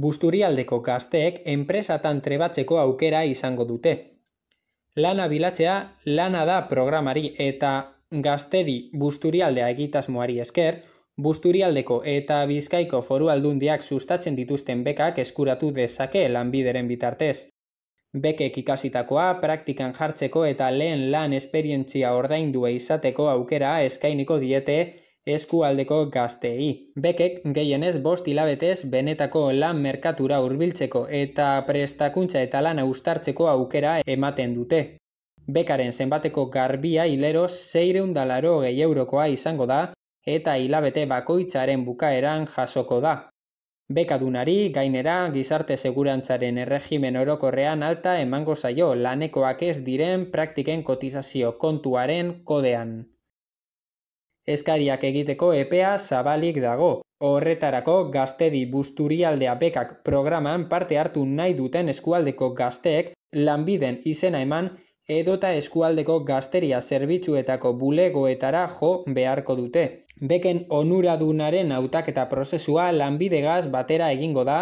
Busturialdeko gazteek enpresatan trebatzeko aukera izango dute. Lana bilatzea lana da programari eta gaztedi busturialdea egitasmoari esker, busturialdeko eta bizkaiko foru aldundiak sustatzen dituzten bekak eskuratu dezake lanbideren bitartez. Bekek ikasitakoa praktikan jartzeko eta lehen lan esperientzia ordaindua izateko aukera eskainiko diete eskualdeko gaztei. Bekek gehienez bost hilabetez benetako lan merkatura hurbiltzeko eta prestakuntza eta lan austartzeko aukera ematen dute. Bekaren zenbateko garbia hilero zeireundalaro gehi eurokoa izango da eta hilabete bakoitzaren bukaeran jasoko da. Bekadunari gainera gizarte segurantzaren erregimen orokorrean alta emango zaio lanekoak ez diren praktiken kotizazio kontuaren kodean eskariak egiteko epea zabalik dago. Horretarako Gaztedi Busturialdea bekak programan parte hartu nahi duten eskualdeko gazteek lanbiden izena eman edota eskualdeko gazteria zerbitzuetako bulegoetara jo beharko dute. Beken onuradunaren hautaketa prozesua lanbidegaz batera egingo da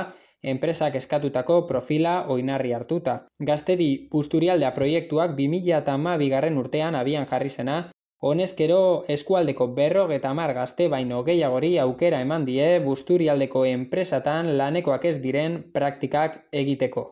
enpresak eskatutako profila oinarri hartuta. Gaztedi Busturialdea proiektuak bigarren urtean abian jarri zena Honezkero eskualdeko berrog eta gazte baino gehiagori aukera eman die busturialdeko enpresatan lanekoak ez diren praktikak egiteko.